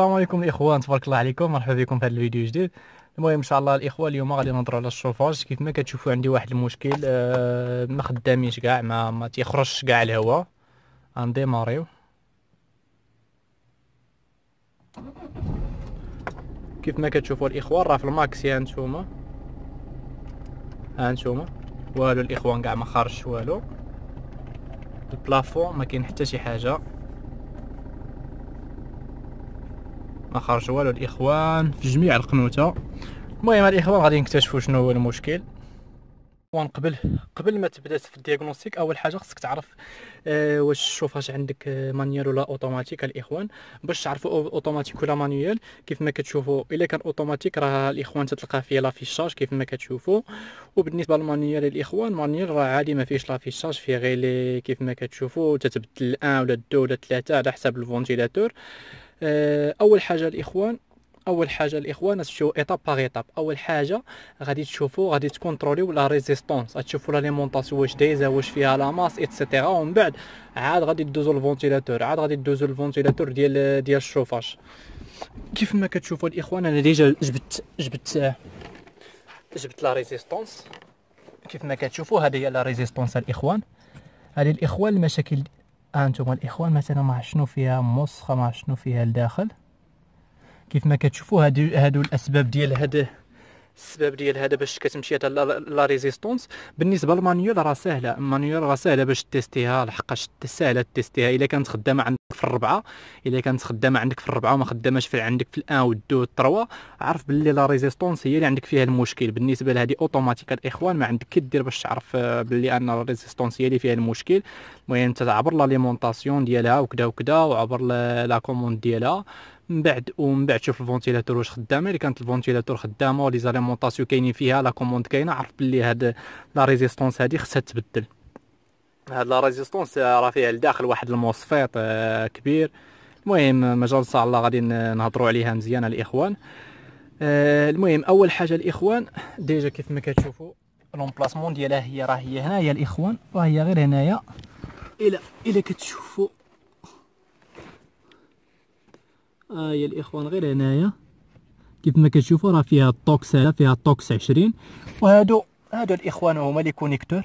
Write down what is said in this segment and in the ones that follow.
السلام عليكم الاخوان تبارك الله عليكم مرحبا بكم في هذا الفيديو جديد المهم ان شاء الله الاخوه اليوم غادي نهضروا على الشوفاج كيف ما كتشوفوا عندي واحد المشكل آه ما خدامينش كاع ما ما تيخرجش كاع الهواء ماريو كيف ما كتشوفوا الاخوان راه في الماكسي انتوما ها انتوما والو الاخوان كاع ما خرجش والو البلافون ما كاين حتى شي حاجه ما خرج والو الاخوان في جميع القنوته المهم الاخوان غادي نكتشفوا شنو هو المشكل وان قبل قبل ما تبدا في الدياغنوستيك اول حاجه خصك تعرف آه واش الشوفاج واش عندك آه، مانيال ولا اوتوماتيك الاخوان باش تعرفوا اوتوماتيك ولا مانيوال كيف ما كتشوفوا الا كان اوتوماتيك راه الاخوان تتلقى فيه لافيشاج كيف ما كتشوفوا وبالنسبه للمانيوال الاخوان مانيوال راه عادي ما فيهش لافيشاج فيه غير كيف ما كتشوفوا تتبدل الان ولا الدو ولا ثلاثه على حساب الفونتيلاتور آه، اول حاجه الاخوان اول حاجه الاخوان تشوفوا ايطاب باغ ايطاب اول حاجه غادي تشوفوا غادي تكونتروليو لا ريزيستونس تشوفوا ليمونطاسيون واش دايزه واش فيها لا ماس ايتترا ومن بعد عاد غادي دوزو الفونتيلاتور عاد غادي دوزو الفونتيلاتور ديال ديال الشوفاج كيف ما كتشوفوا الاخوان انا ديجا جبت جبت جبت لا ريزيستونس كيف ما كتشوفوا هذه هي لا ريزيستونس الاخوان هذه الاخوان المشاكل انتم الاخوان مثلا ما شنو فيها مسخه ما شنو فيها الداخل كيف ما كتشوفوا هادو هادو الاسباب ديال هذا السبب ديال هذا باش كتمشي لا ريزيستونس بالنسبه للمانيول راه ساهله المانيول راه ساهله باش تيستيها لحقاش ساهله تيستيها الا كانت خدامه عندك في الربعه الا كانت خدامه عندك في الربعه وما خداماش في عندك في الان والدو والتروا عرف باللي لا ريزيستونس هي اللي عندك فيها المشكل بالنسبه لهذه اوتوماتيك الاخوان ما عندك كدير باش تعرف آه، باللي ان لا ريزيستونس هي اللي فيها المشكل المهم انت عبر ليمونطاسيون ديالها وكذا وكذا وعبر لا كوموند ديالها من بعد ومن بعد شوف الفونتيلاتور واش خدامه الا كانت الفونتيلاتور خدامه ولي زاليمونطاسيون كاينين فيها لا كوموند كاينه عرف بلي هاد لا ريزيستونس هادي خصها تبدل هاد لا ريزيستونس آه، راه فيها لداخل واحد الموسفيط آه، كبير المهم آه، مجال ان شاء الله غادي نهضروا عليها مزيان الاخوان المهم اول حاجه الاخوان ديجا كيف ما كتشوفوا لومبلاسمون ديالها هي راه هي هنايا الاخوان راه هي غير هنايا الى الى كتشوفوا ها آه، هي الاخوان غير هنايا كيف ما كتشوفوا راه فيها الطوكس هذا فيها الطوكس 20 وهادو هادو الاخوان هما لي كونيكتور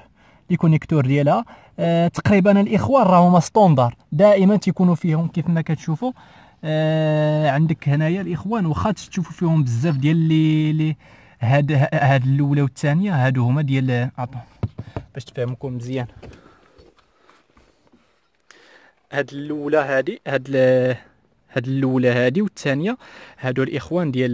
لي كونيكتور ديالها آه تقريبا الاخوان راه هما ستوندار دائما تيكونوا فيهم كيف ما كتشوفوا آه عندك هنايا الاخوان واخا تشوفوا فيهم بزاف ديال لي لي هاد هاد الاولى والثانيه هادو هما ديال عطوا باش تفهمكم مزيان هاد الاولى هادي هاد هاد الاولى هادي والثانيه هادو الاخوان ديال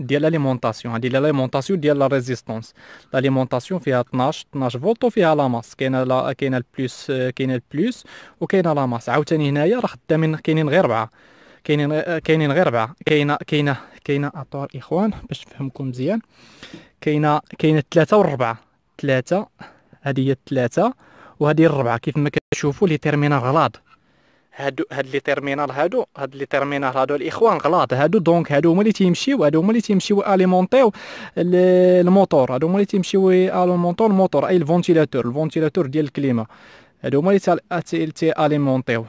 ديال الاليمونطاسيون هادي ليمونطاسيون ديال لا ريزيستونس ليمونطاسيون فيها 12 12 فولت وفيها لا ماس كاينه لا كاينه البلوس كاينه البلس وكاينه لا ماس عاوتاني هنايا راه خدامين كاينين غير اربعه كاينين كاينين غير اربعه كاينه كاينه كاينه اطوار اخوان باش نفهمكم مزيان كاينه كاينه ثلاثه واربعه ثلاثه هادي هي الثلاثه وهادي الربعه كيف ما كتشوفوا لي تيرمينال غلاط هادو هاد لي تيرمينال هادو هاد لي تيرمينال هادو الاخوان غلط هادو دونك هادو هما اللي تيمشيو هادو هما اللي تيمشيو اليمونطيو الموتور هادو هما اللي تيمشيو اليمونطو الموتور اي الفونتيلاتور الفونتيلاتور ديال الكليمه هادو هما اللي تي اليمونطيو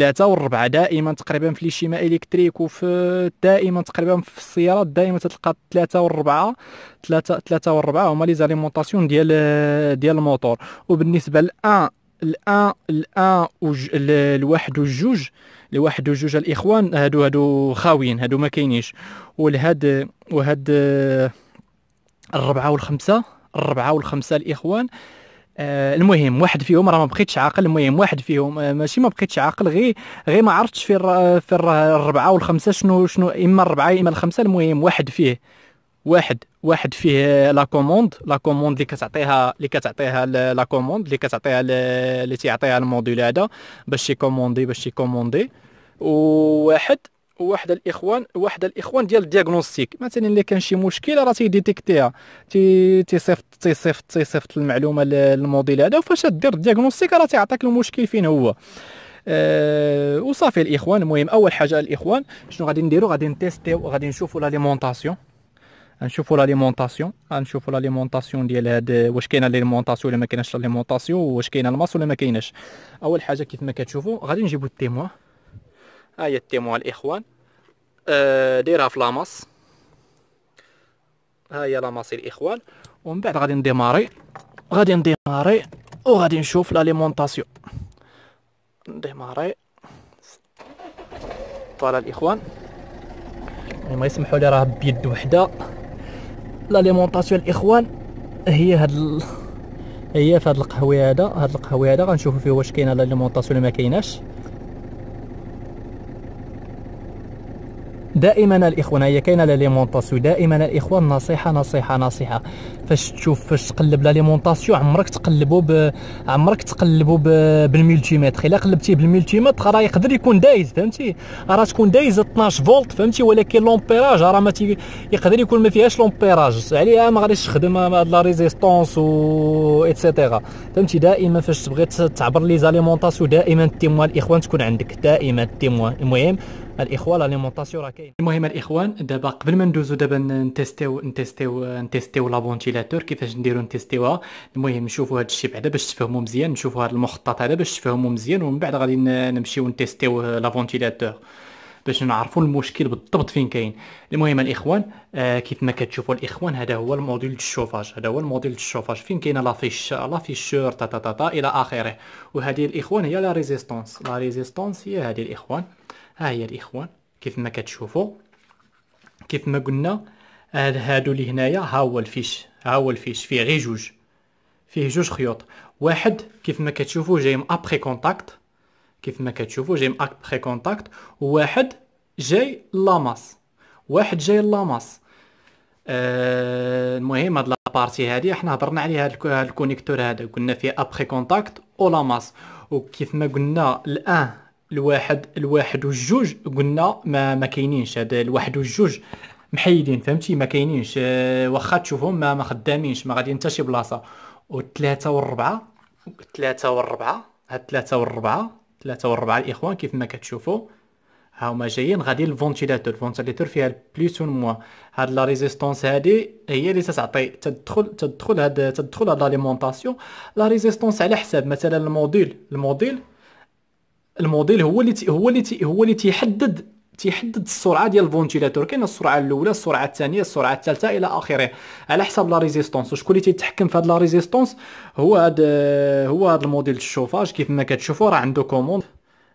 و والربعه دائما تقريبا في لي شيما الكتريك وفي دائما تقريبا في السيارات دائما تلقى و والربعه ثلاثه ثلاثه والربعه هما لي زاليمونطاسيون ديال ديال الموتور وبالنسبه بالنسبة لأن الان الان وج... الواحد والجوج الواحد والجوج الاخوان هادو هادو خاويين هادو ما كاينينش ولهاد وهاد الربعه والخمسه الربعه والخمسه الاخوان آه المهم واحد فيهم راه ما بقيتش عاقل المهم واحد فيهم آه ماشي ما بقيتش عاقل غير غير ما عرفتش في في الربعه والخمسه شنو شنو اما الربعه اما الخمسه المهم واحد فيه واحد واحد فيه لا كوموند لا كوموند اللي كتعطيها اللي كتعطيها لا كوموند اللي كتعطيها اللي تيعطيها الموديل هذا باش يكوموندي باش يكوموندي وواحد واحد الاخوان واحد الاخوان ديال الدياغنوستيك مثلا الا كان شي مشكل راه تيديتيكتيها تيصيفط تيصيفط تيصيفط المعلومه للموديل هذا وفاش دير الدياغنوستيك راه تيعطيك المشكل فين هو أه وصافي الاخوان المهم اول حاجه الاخوان شنو غادي نديرو غادي نتيستيو غادي نشوفو لا ليمونطاسيون نشوفوا لاليمونطاسيون نشوفوا لاليمونطاسيون ديال هاد واش كاينه لاليمونطاسيون ولا ما كايناش لاليمونطاسيون واش كاينه الماس ولا ما كايناش اول حاجه كيف ما كتشوفوا غادي نجيبوا التيموا ها هي التيموا الاخوان آه، دايرها في لاماس ها هي لاماس الاخوان ومن بعد غادي نديماري غادي نديماري وغادي نشوف لاليمونطاسيون نديماري طال الاخوان ما يسمحوا لي راه بيد وحده لاليمونطاسيون الاخوان هي هاد ال... هي في هاد القهوي هذا هاد القهوي هذا غنشوفوا فيه واش كاينه لاليمونطاسيون ولا ما كايناش دائما الاخوان هي كاينه ليمونطاسيون دائما الاخوان نصيحه نصيحه نصيحه فاش تشوف فاش تقلب ليمونطاسيون عمرك تقلبو ب... عمرك تقلبو ب... بالملتيمتر الا قلبتيه بالملتيمتر راه يقدر يكون دايز فهمتي راه تكون دايز 12 فولت فهمتي ولكن لومبيراج راه ما تي... يقدر يكون ما فيهاش لومبيراج عليها ما غاديش تخدم هاد لا ريزيستونس و ايتترا فهمتي دائما فاش تبغي تعبر لي زاليمونطاسيون دائما التيموان الاخوان تكون عندك دائما التيموان المهم الاخوه لا ليمونطاسيون راه كاين المهم الاخوان دابا قبل ما ندوزو دابا نتيستيو نتيستيو نتيستيو لا فونتيلاتور كيفاش نديرو نتيستيوها المهم نشوفو هذا الشيء بعدا باش تفهمو مزيان نشوفو هذا المخطط هذا باش تفهمو مزيان ومن بعد غادي نمشيو نتيستيو لا فونتيلاتور باش نعرفوا المشكل بالضبط فين كاين المهم الاخوان آه كيف ما كتشوفوا الاخوان هذا هو الموديل الشوفاج هذا هو الموديل الشوفاج فين كاينه لا فيش لا فيشور تا تا تا, تا الى اخره وهذه الاخوان هي لا ريزيستونس لا ريزيستونس هي هذه الاخوان ها هي الاخوان كيف ما كتشوفوا كيف ما قلنا هادو اللي هنايا ها هو الفيش ها هو الفيش فيه غير جوج فيه جوج خيوط واحد كيف ما كتشوفوا جاي من ابخي كونتاكت كيف ما كتشوفوا جاي من ابخي كونتاكت وواحد جاي لاماس واحد جاي لاماس آه المهم هاد لابارتي هادي حنا هضرنا عليها هاد الكونيكتور هذا قلنا فيه ابخي كونتاكت و وكيف ما قلنا الان الواحد الواحد والجوج قلنا ما ما كاينينش هذا الواحد والجوج محيدين فهمتي ما كاينينش آه، واخا تشوفهم ما ما خدامينش ما غادي حتى شي بلاصه والثلاثه والربعه الثلاثه والربعه هاد الثلاثه والربعه ثلاثه والربعه الاخوان كيف ما كتشوفوا ها هما جايين غادي الفونتيلاتور الفونتيلاتور فيها البليس و موان هاد لا ريزيستونس هادي هي اللي تتعطي تدخل تدخل هاد تدخل هاد لاليمونطاسيون لا ريزيستونس على حساب مثلا الموديل الموديل الموديل هو اللي هو اللي هو اللي تيحدد تيحدد السرعه ديال الفونتيلاتور كاين السرعه الاولى السرعه الثانيه السرعه الثالثه الى اخره على حسب لا ريزيستونس وشكون اللي تيتحكم في هاد لا ريزيستونس هو هاد هو هاد الموديل الشوفاج كيف ما كتشوفوا راه عنده كوموند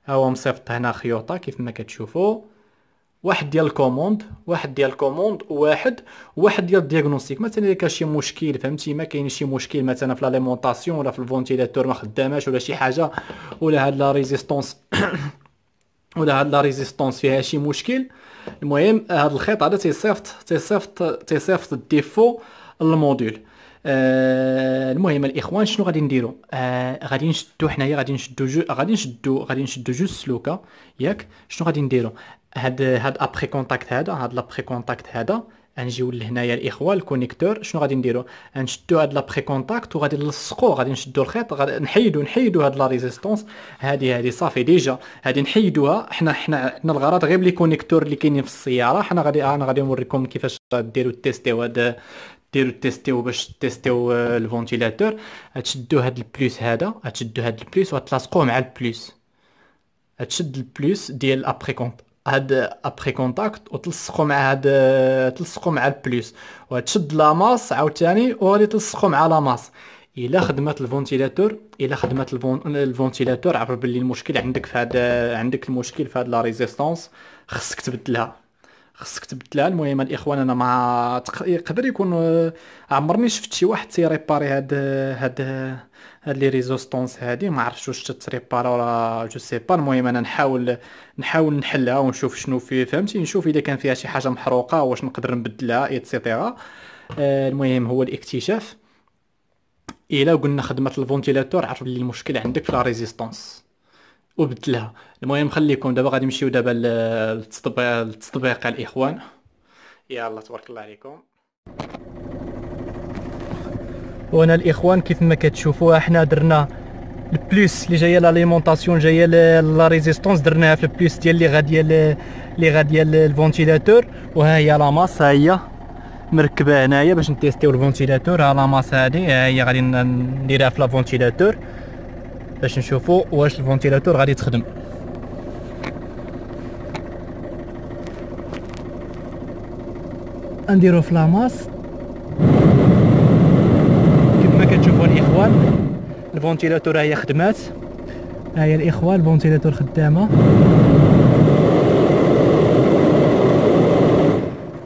ها هو مصيفط هنا خيوطه كيف ما كتشوفوا واحد ديال الكوموند واحد ديال الكوموند واحد واحد ديال الدياغنوستيك مثلا الا كان شي مشكل فهمتي ما كاين شي مشكل مثلا في لاليمونطاسيون ولا في الفونتيلاتور ما خداماش ولا شي حاجه ولا هاد لا ريزيستونس ولا هاد لا ريزيستونس فيها شي مشكل المهم هاد الخيط هذا تيصيفط تيصيفط تيصيفط الديفو للموديول آه المهم الاخوان شنو غادي نديرو آه غادي نشدو حنايا غادي نشدو جو غادي نشدو غادي نشدو جو سلوكه ياك شنو غادي نديرو هاد هاد ابري كونتاكت هذا هاد لابري كونتاكت هذا غنجيو لهنايا الاخوه الكونيكتور شنو غادي نديرو نشدو هاد لابري كونتاكت وغادي نلصقو غادي نشدو الخيط غادي نحيدو نحيدو هاد لا ريزيستونس هادي هادي صافي ديجا هادي نحيدوها حنا حنا عندنا الغرض غير بلي كونيكتور اللي كاينين في السياره حنا غادي آه، انا غادي نوريكم كيفاش ديرو تيستيو هاد ديرو تيستيو باش تيستيو آه، الفونتيلاتور تشدو هاد البلوس هذا تشدو هاد البلوس وتلاصقوه مع البلوس تشد البلوس ديال ابري كونت هاد ابري كونتاكت وتلصقوا مع هاد تلصقوا مع البلوس وتشد ماس عاوتاني وغادي تلصقوا مع ماس الا خدمات الفونتيلاتور الا خدمات الفونتيلاتور عرف باللي المشكل عندك في هاد عندك المشكل في هاد لا ريزيستونس خصك تبدلها خصك تبدلها المهم الاخوان انا مع يقدر يكون آه، عمرني شفت شي واحد تيريباري هاد هاد هاد لي ريزوستونس هادي ما عرفتش واش تتريبارا ولا جو سي با المهم انا نحاول نحاول نحلها ونشوف شنو فيه فهمتي نشوف اذا كان فيها شي حاجه محروقه واش نقدر نبدلها ايتسيتيرا آه، المهم هو الاكتشاف الا قلنا خدمه الفونتيلاتور عرف لي المشكل عندك في لا ريزيستونس وبدلها المهم خليكم دابا غادي نمشيو دابا للتطبيق التطبيق الاخوان يلا تبارك الله عليكم وهنا الاخوان كيف ما كتشوفوا احنا درنا البلوس اللي جايه لاليمونطاسيون جايه لا ريزيستونس درناها في البلوس ديال اللي غاديه اللي غاديه الفونتيلاتور وها هي لا ماس ها هي مركبه هنايا باش نتيستيو الفونتيلاتور ها لا ماس هذه ها هي غادي نديرها في لا فونتيلاتور باش نشوفوا واش الفونتيلاتور غادي تخدم نديرو فلاماس كما كتشوفوا الاخوان الفونتيلاتور هي خدمات ها هي الاخوان الفونتيلاتور خدامه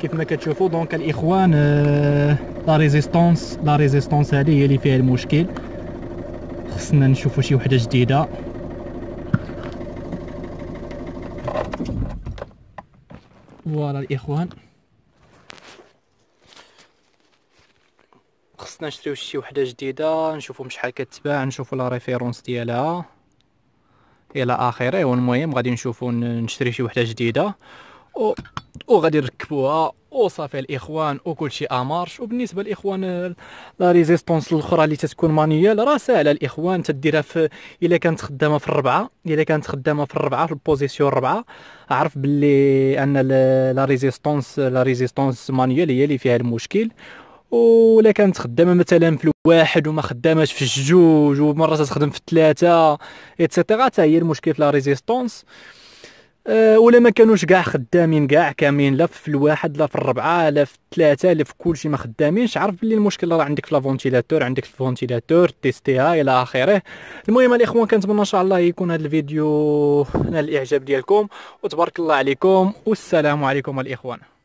كيف ما كتشوفوا دونك الاخوان آه، لا ريزيستونس لا ريزيستونس هذه هي اللي فيها المشكل خصنا نشوفوا شي وحده جديده فوالا الاخوان خصنا نشريو شي وحده جديده نشوفوا شحال كتباع نشوفو لا ريفيرونس ديالها الى اخره والمهم غادي نشوفوا نشري شي وحده جديده و وغادي نركبوها وصافي الاخوان وكل شيء امارش وبالنسبه للاخوان لا ريزيستونس الاخرى اللي تتكون مانيوال راه ساهله الاخوان تديرها في الا كانت خدامه في الربعه الا كانت خدامه في الربعه في البوزيسيون الربعه عرف باللي ان لا ريزيستونس لا ريزيستونس مانيوال هي اللي فيها المشكل ولا كانت خدامه مثلا في الواحد وما خداماش في الجوج ومرات تخدم في الثلاثه اتسيتيرا حتى هي المشكل في لا ريزيستونس آه، ولا ما كانوش كاع خدامين كاع كاملين لا في الواحد لا في الربعه لا في الثلاثه لا في كلشي ما خدامينش عرف بلي المشكل راه عندك في لافونتيلاتور عندك في الفونتيلاتور تيستيها الى اخره المهم الاخوان كنتمنى ان شاء الله يكون هذا الفيديو نال الاعجاب ديالكم وتبارك الله عليكم والسلام عليكم الاخوان